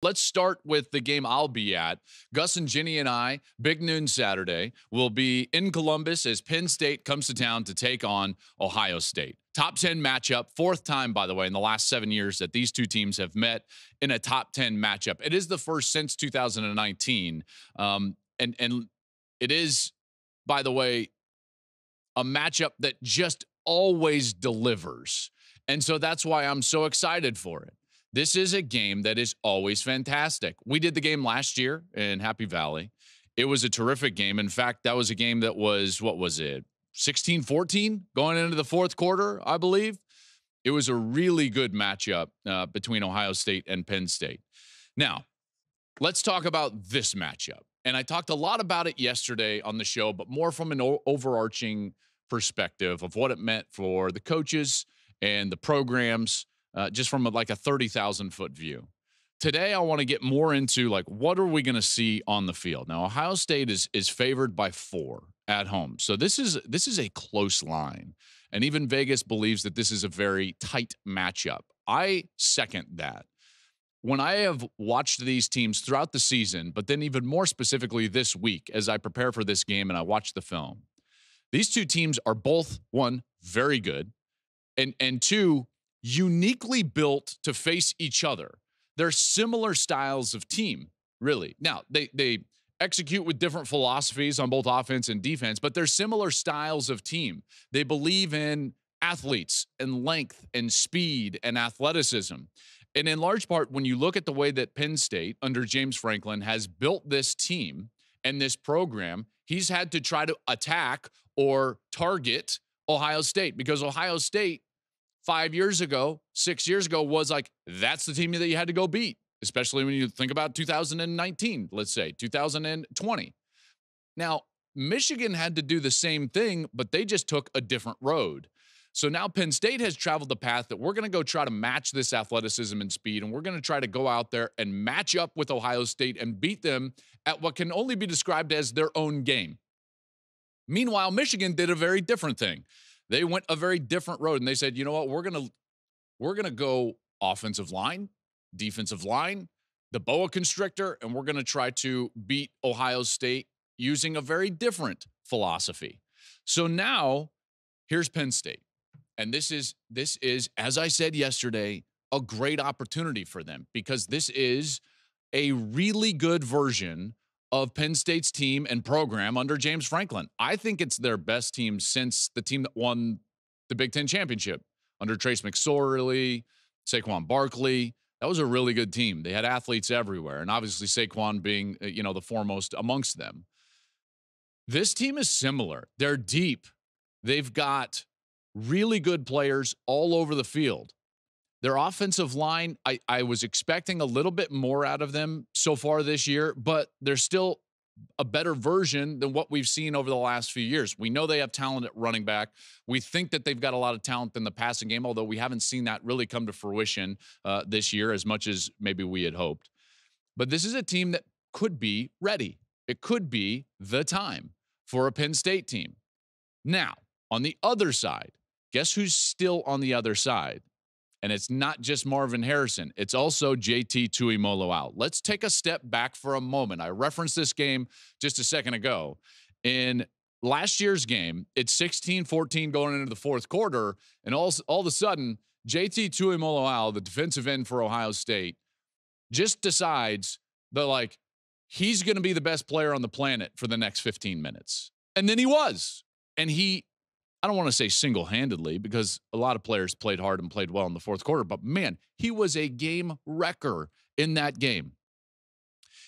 Let's start with the game I'll be at. Gus and Ginny and I, big noon Saturday, will be in Columbus as Penn State comes to town to take on Ohio State. Top 10 matchup, fourth time, by the way, in the last seven years that these two teams have met in a top 10 matchup. It is the first since 2019. Um, and, and it is, by the way, a matchup that just always delivers. And so that's why I'm so excited for it. This is a game that is always fantastic. We did the game last year in Happy Valley. It was a terrific game. In fact, that was a game that was, what was it, 16 14 going into the fourth quarter, I believe. It was a really good matchup uh, between Ohio State and Penn State. Now, let's talk about this matchup. And I talked a lot about it yesterday on the show, but more from an o- overarching perspective of what it meant for the coaches and the programs uh, just from a, like a 30,000 foot view. Today, I want to get more into like what are we going to see on the field. Now, Ohio State is is favored by four at home, so this is this is a close line, and even Vegas believes that this is a very tight matchup. I second that. When I have watched these teams throughout the season, but then even more specifically this week as I prepare for this game and I watch the film, these two teams are both one very good, and and two uniquely built to face each other. They're similar styles of team, really. Now, they they execute with different philosophies on both offense and defense, but they're similar styles of team. They believe in athletes and length and speed and athleticism. And in large part, when you look at the way that Penn State under James Franklin has built this team and this program, he's had to try to attack or target Ohio State because Ohio State five years ago, six years ago was like, that's the team that you had to go beat, especially when you think about 2019, let's say 2020. Now, Michigan had to do the same thing, but they just took a different road. So now Penn State has traveled the path that we're going to go try to match this athleticism and speed, and we're going to try to go out there and match up with Ohio State and beat them at what can only be described as their own game. Meanwhile, Michigan did a very different thing. They went a very different road and they said, you know what, we're gonna we're gonna go offensive line, defensive line, the boa constrictor, and we're gonna try to beat Ohio State using a very different philosophy. So now here's Penn State. And this is this is, as I said yesterday, a great opportunity for them because this is a really good version of Penn State's team and program under James Franklin. I think it's their best team since the team that won the Big Ten championship under Trace McSorley, Saquon Barkley. That was a really good team. They had athletes everywhere, and obviously Saquon being uh, you know the foremost amongst them. This team is similar. They're deep. They've got really good players all over the field. Their offensive line, I, I was expecting a little bit more out of them so far this year, but they're still a better version than what we've seen over the last few years. We know they have talent at running back. We think that they've got a lot of talent in the passing game, although we haven't seen that really come to fruition uh, this year as much as maybe we had hoped. But this is a team that could be ready. It could be the time for a Penn State team. Now, on the other side, guess who's still on the other side and it's not just Marvin Harrison, it's also JT Tuimolo out. Let's take a step back for a moment. I referenced this game just a second ago. In last year's game, it's 16 14 going into the fourth quarter. And all, all of a sudden, JT Tuimoloau, the defensive end for Ohio State, just decides that, like, he's going to be the best player on the planet for the next 15 minutes. And then he was. And he I don't want to say single handedly because a lot of players played hard and played well in the fourth quarter, but man, he was a game wrecker in that game.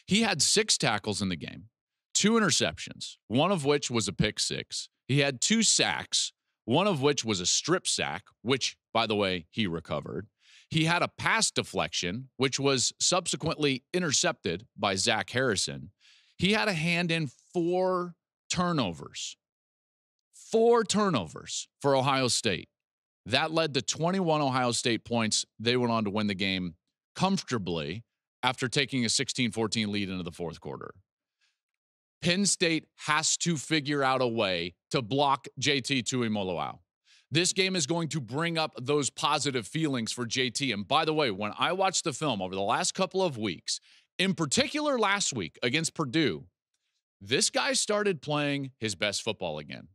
He had six tackles in the game, two interceptions, one of which was a pick six. He had two sacks, one of which was a strip sack, which, by the way, he recovered. He had a pass deflection, which was subsequently intercepted by Zach Harrison. He had a hand in four turnovers four turnovers for Ohio State. That led to 21 Ohio State points. They went on to win the game comfortably after taking a 16 14 lead into the fourth quarter. Penn State has to figure out a way to block JT Tuimoloau. This game is going to bring up those positive feelings for JT. And by the way, when I watched the film over the last couple of weeks, in particular last week against Purdue, this guy started playing his best football again.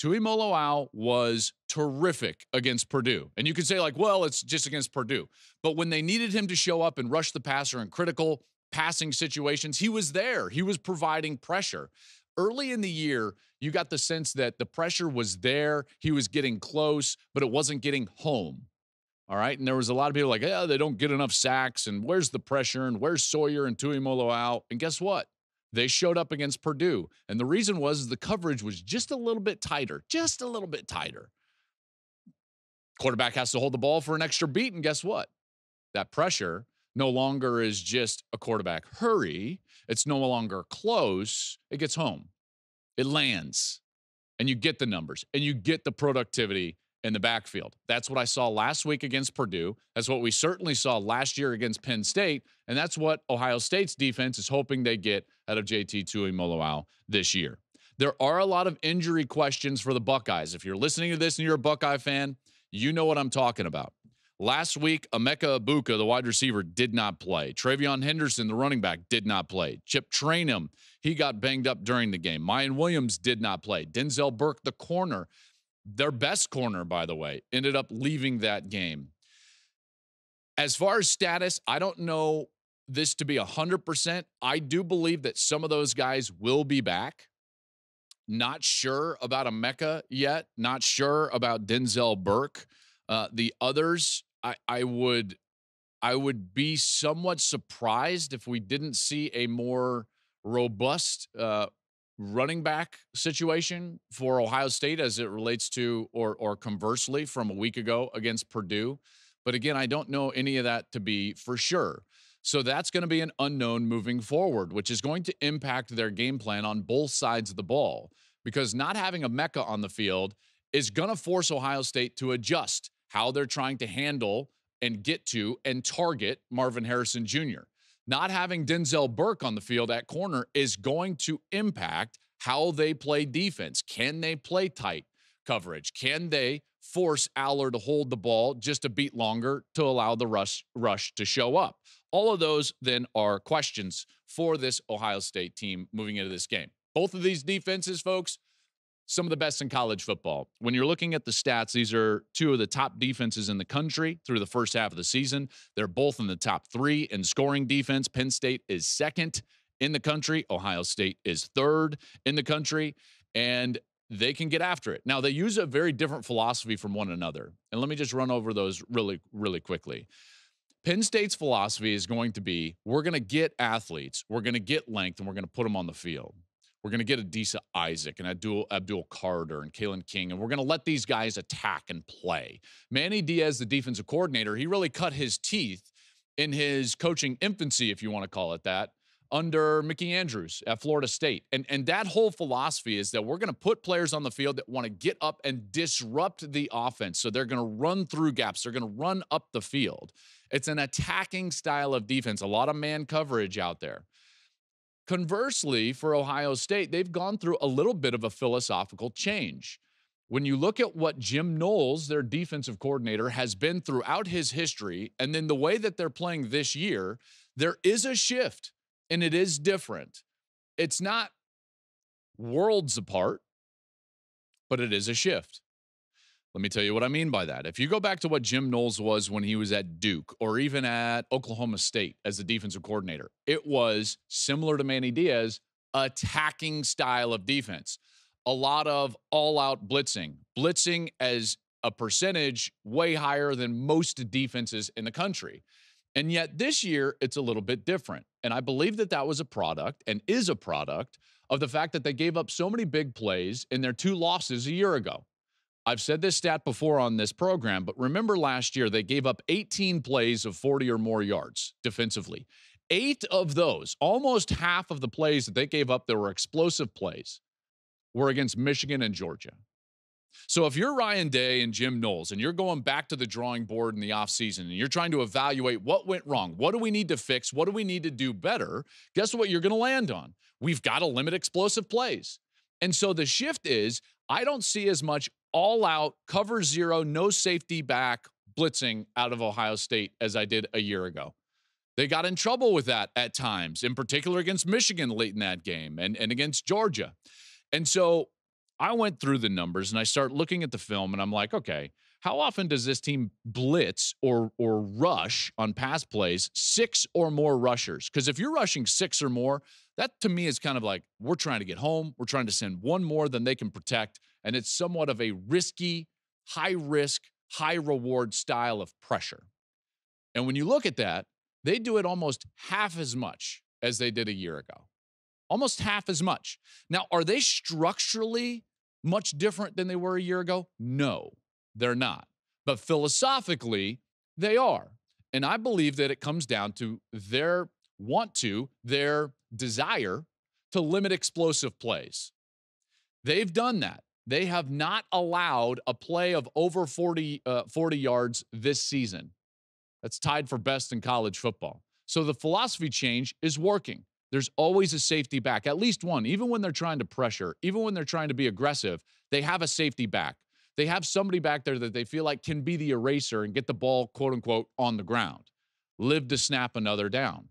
Tui Moloau was terrific against Purdue. And you could say, like, well, it's just against Purdue. But when they needed him to show up and rush the passer in critical passing situations, he was there. He was providing pressure. Early in the year, you got the sense that the pressure was there. He was getting close, but it wasn't getting home. All right. And there was a lot of people like, yeah, they don't get enough sacks. And where's the pressure? And where's Sawyer and Tui Moloau? And guess what? They showed up against Purdue, and the reason was the coverage was just a little bit tighter, just a little bit tighter. Quarterback has to hold the ball for an extra beat, and guess what? That pressure no longer is just a quarterback hurry. It's no longer close. It gets home, it lands, and you get the numbers and you get the productivity in the backfield. That's what I saw last week against Purdue. That's what we certainly saw last year against Penn State. And that's what Ohio State's defense is hoping they get out of JT Tuimoloau this year. There are a lot of injury questions for the Buckeyes. If you're listening to this and you're a Buckeye fan, you know what I'm talking about. Last week, Emeka Abuka, the wide receiver, did not play. Travion Henderson, the running back, did not play. Chip Trainum, he got banged up during the game. Mayan Williams did not play. Denzel Burke, the corner, their best corner, by the way, ended up leaving that game. As far as status, I don't know this to be 100%. I do believe that some of those guys will be back. Not sure about Mecca yet. Not sure about Denzel Burke. Uh, the others, I, I would I would be somewhat surprised if we didn't see a more robust uh, running back situation for Ohio State as it relates to, or or conversely, from a week ago against Purdue. But again, I don't know any of that to be for sure. So that's going to be an unknown moving forward, which is going to impact their game plan on both sides of the ball because not having a Mecca on the field is going to force Ohio State to adjust how they're trying to handle and get to and target Marvin Harrison Jr not having Denzel Burke on the field at corner is going to impact how they play defense. Can they play tight coverage? Can they force Aller to hold the ball just a beat longer to allow the rush rush to show up? All of those then are questions for this Ohio State team moving into this game. Both of these defenses, folks, some of the best in college football. When you're looking at the stats, these are two of the top defenses in the country through the first half of the season. They're both in the top three in scoring defense. Penn State is second in the country, Ohio State is third in the country, and they can get after it. Now, they use a very different philosophy from one another. And let me just run over those really, really quickly. Penn State's philosophy is going to be we're going to get athletes, we're going to get length, and we're going to put them on the field. We're going to get Adisa Isaac and Abdul, Abdul Carter and Kalen King, and we're going to let these guys attack and play. Manny Diaz, the defensive coordinator, he really cut his teeth in his coaching infancy, if you want to call it that, under Mickey Andrews at Florida State. And, and that whole philosophy is that we're going to put players on the field that want to get up and disrupt the offense. So they're going to run through gaps, they're going to run up the field. It's an attacking style of defense, a lot of man coverage out there. Conversely, for Ohio State, they've gone through a little bit of a philosophical change. When you look at what Jim Knowles, their defensive coordinator, has been throughout his history, and then the way that they're playing this year, there is a shift and it is different. It's not worlds apart, but it is a shift. Let me tell you what I mean by that. If you go back to what Jim Knowles was when he was at Duke or even at Oklahoma State as the defensive coordinator, it was similar to Manny Diaz, attacking style of defense. A lot of all out blitzing, blitzing as a percentage way higher than most defenses in the country. And yet this year, it's a little bit different. And I believe that that was a product and is a product of the fact that they gave up so many big plays in their two losses a year ago. I've said this stat before on this program, but remember last year they gave up 18 plays of 40 or more yards defensively. Eight of those, almost half of the plays that they gave up that were explosive plays, were against Michigan and Georgia. So if you're Ryan Day and Jim Knowles and you're going back to the drawing board in the offseason and you're trying to evaluate what went wrong, what do we need to fix, what do we need to do better, guess what you're going to land on? We've got to limit explosive plays. And so the shift is I don't see as much all out, cover zero, no safety back blitzing out of Ohio State as I did a year ago. They got in trouble with that at times, in particular against Michigan late in that game and, and against Georgia. And so I went through the numbers and I start looking at the film and I'm like, okay, how often does this team blitz or or rush on pass plays six or more rushers? Because if you're rushing six or more, that to me is kind of like we're trying to get home, we're trying to send one more than they can protect. And it's somewhat of a risky, high risk, high reward style of pressure. And when you look at that, they do it almost half as much as they did a year ago. Almost half as much. Now, are they structurally much different than they were a year ago? No, they're not. But philosophically, they are. And I believe that it comes down to their want to, their desire to limit explosive plays. They've done that. They have not allowed a play of over 40, uh, 40 yards this season. That's tied for best in college football. So the philosophy change is working. There's always a safety back, at least one, even when they're trying to pressure, even when they're trying to be aggressive, they have a safety back. They have somebody back there that they feel like can be the eraser and get the ball, quote unquote, on the ground, live to snap another down.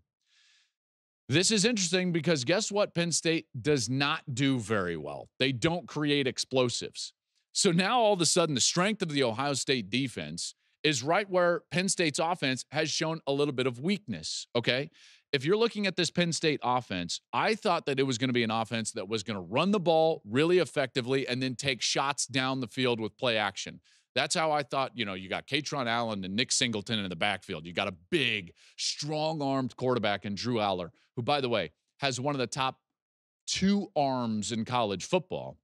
This is interesting because guess what? Penn State does not do very well. They don't create explosives. So now all of a sudden, the strength of the Ohio State defense is right where Penn State's offense has shown a little bit of weakness. Okay. If you're looking at this Penn State offense, I thought that it was going to be an offense that was going to run the ball really effectively and then take shots down the field with play action. That's how I thought, you know, you got Katron Allen and Nick Singleton in the backfield. You got a big, strong armed quarterback in Drew Aller, who, by the way, has one of the top two arms in college football.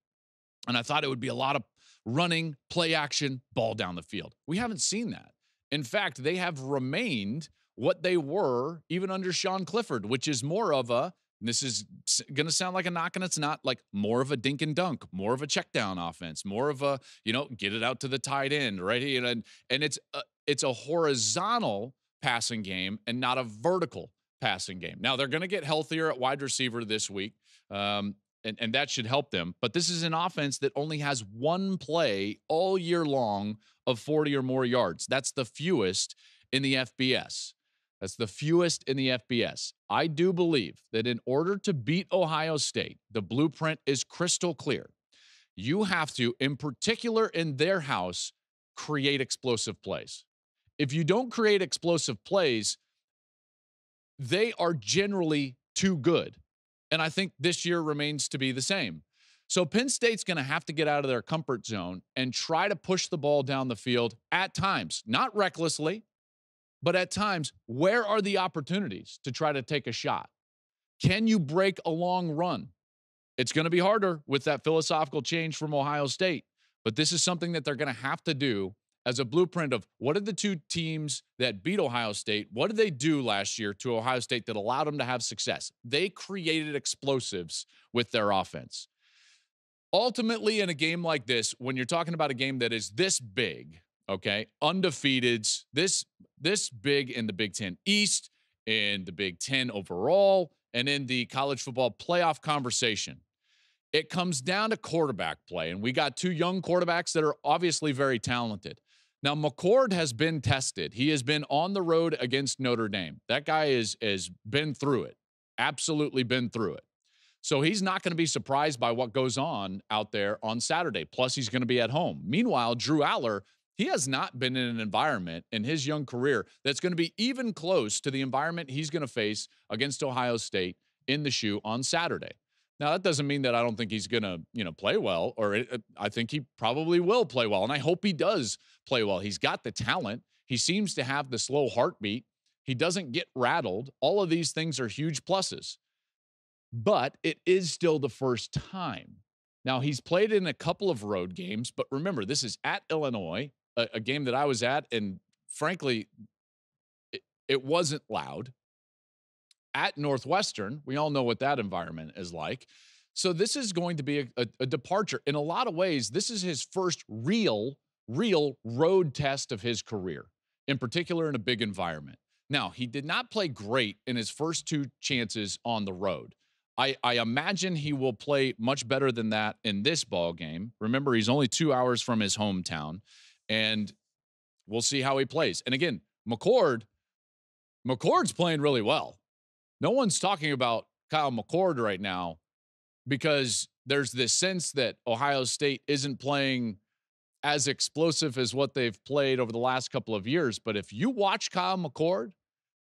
And I thought it would be a lot of running, play action, ball down the field. We haven't seen that. In fact, they have remained what they were even under Sean Clifford, which is more of a this is going to sound like a knock, and it's not like more of a dink and dunk, more of a check down offense, more of a, you know, get it out to the tight end, right? And, and it's, a, it's a horizontal passing game and not a vertical passing game. Now, they're going to get healthier at wide receiver this week, um, and, and that should help them. But this is an offense that only has one play all year long of 40 or more yards. That's the fewest in the FBS. That's the fewest in the FBS. I do believe that in order to beat Ohio State, the blueprint is crystal clear. You have to, in particular in their house, create explosive plays. If you don't create explosive plays, they are generally too good. And I think this year remains to be the same. So Penn State's going to have to get out of their comfort zone and try to push the ball down the field at times, not recklessly, but at times, where are the opportunities to try to take a shot? Can you break a long run? It's going to be harder with that philosophical change from Ohio State, but this is something that they're going to have to do as a blueprint of what did the two teams that beat Ohio State, what did they do last year to Ohio State that allowed them to have success? They created explosives with their offense. Ultimately, in a game like this, when you're talking about a game that is this big, okay, undefeateds, this this big in the Big Ten East, in the Big Ten overall, and in the college football playoff conversation. It comes down to quarterback play, and we got two young quarterbacks that are obviously very talented. Now, McCord has been tested. He has been on the road against Notre Dame. That guy is has been through it, absolutely been through it. So he's not going to be surprised by what goes on out there on Saturday. Plus, he's going to be at home. Meanwhile, Drew Aller he has not been in an environment in his young career that's going to be even close to the environment he's going to face against Ohio State in the shoe on Saturday. Now that doesn't mean that I don't think he's going to, you know, play well or it, I think he probably will play well and I hope he does play well. He's got the talent. He seems to have the slow heartbeat. He doesn't get rattled. All of these things are huge pluses. But it is still the first time. Now he's played in a couple of road games, but remember this is at Illinois a, a game that I was at, and frankly, it, it wasn't loud. At Northwestern, we all know what that environment is like. So this is going to be a, a, a, departure. In a lot of ways, this is his first real, real road test of his career, in particular in a big environment. Now, he did not play great in his first two chances on the road. I, I imagine he will play much better than that in this ball game. Remember, he's only two hours from his hometown and we'll see how he plays. And again, McCord, McCord's playing really well. No one's talking about Kyle McCord right now because there's this sense that Ohio State isn't playing as explosive as what they've played over the last couple of years. But if you watch Kyle McCord,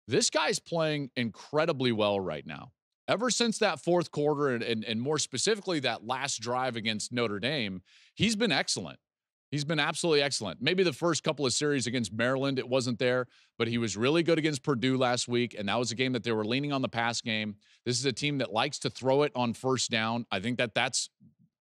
this guy's playing incredibly well right now. Ever since that fourth quarter, and, and, and more specifically, that last drive against Notre Dame, he's been excellent. He's been absolutely excellent. Maybe the first couple of series against Maryland, it wasn't there, but he was really good against Purdue last week. And that was a game that they were leaning on the pass game. This is a team that likes to throw it on first down. I think that that's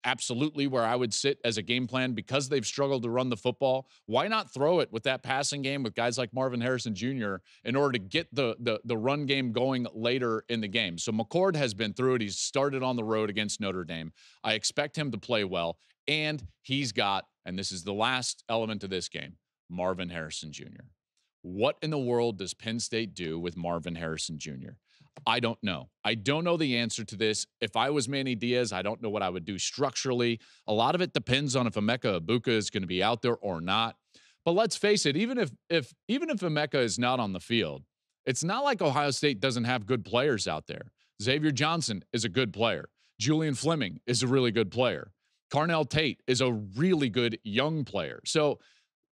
absolutely where I would sit as a game plan because they've struggled to run the football. Why not throw it with that passing game with guys like Marvin Harrison Jr. in order to get the the, the run game going later in the game? So McCord has been through it. He's started on the road against Notre Dame. I expect him to play well, and he's got and this is the last element of this game Marvin Harrison Jr. What in the world does Penn State do with Marvin Harrison Jr.? I don't know. I don't know the answer to this. If I was Manny Diaz, I don't know what I would do structurally. A lot of it depends on if Emeka Abuka is going to be out there or not. But let's face it, even if if even if Emeka is not on the field, it's not like Ohio State doesn't have good players out there. Xavier Johnson is a good player. Julian Fleming is a really good player. Carnell Tate is a really good young player. So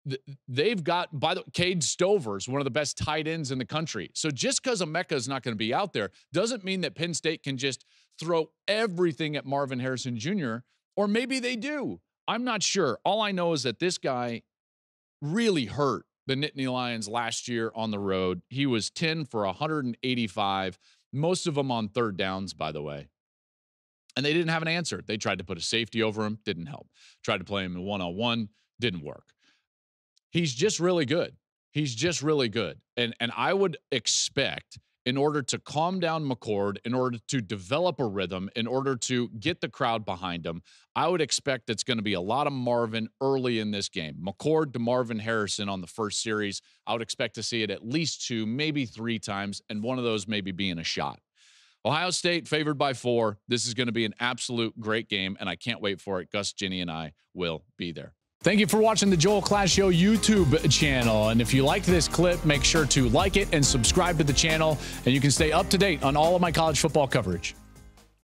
th- they've got, by the way, Cade Stover is one of the best tight ends in the country. So just because Emeka is not going to be out there doesn't mean that Penn State can just throw everything at Marvin Harrison Jr., or maybe they do. I'm not sure. All I know is that this guy really hurt the Nittany Lions last year on the road. He was 10 for 185, most of them on third downs, by the way. And they didn't have an answer. They tried to put a safety over him, didn't help. Tried to play him in one on one, didn't work. He's just really good. He's just really good. And and I would expect in order to calm down McCord, in order to develop a rhythm, in order to get the crowd behind him, I would expect it's going to be a lot of Marvin early in this game. McCord to Marvin Harrison on the first series. I would expect to see it at least two, maybe three times, and one of those maybe being a shot. Ohio State favored by four. This is going to be an absolute great game, and I can't wait for it. Gus, Ginny, and I will be there. Thank you for watching the Joel Clash Show YouTube channel. And if you liked this clip, make sure to like it and subscribe to the channel. And you can stay up to date on all of my college football coverage.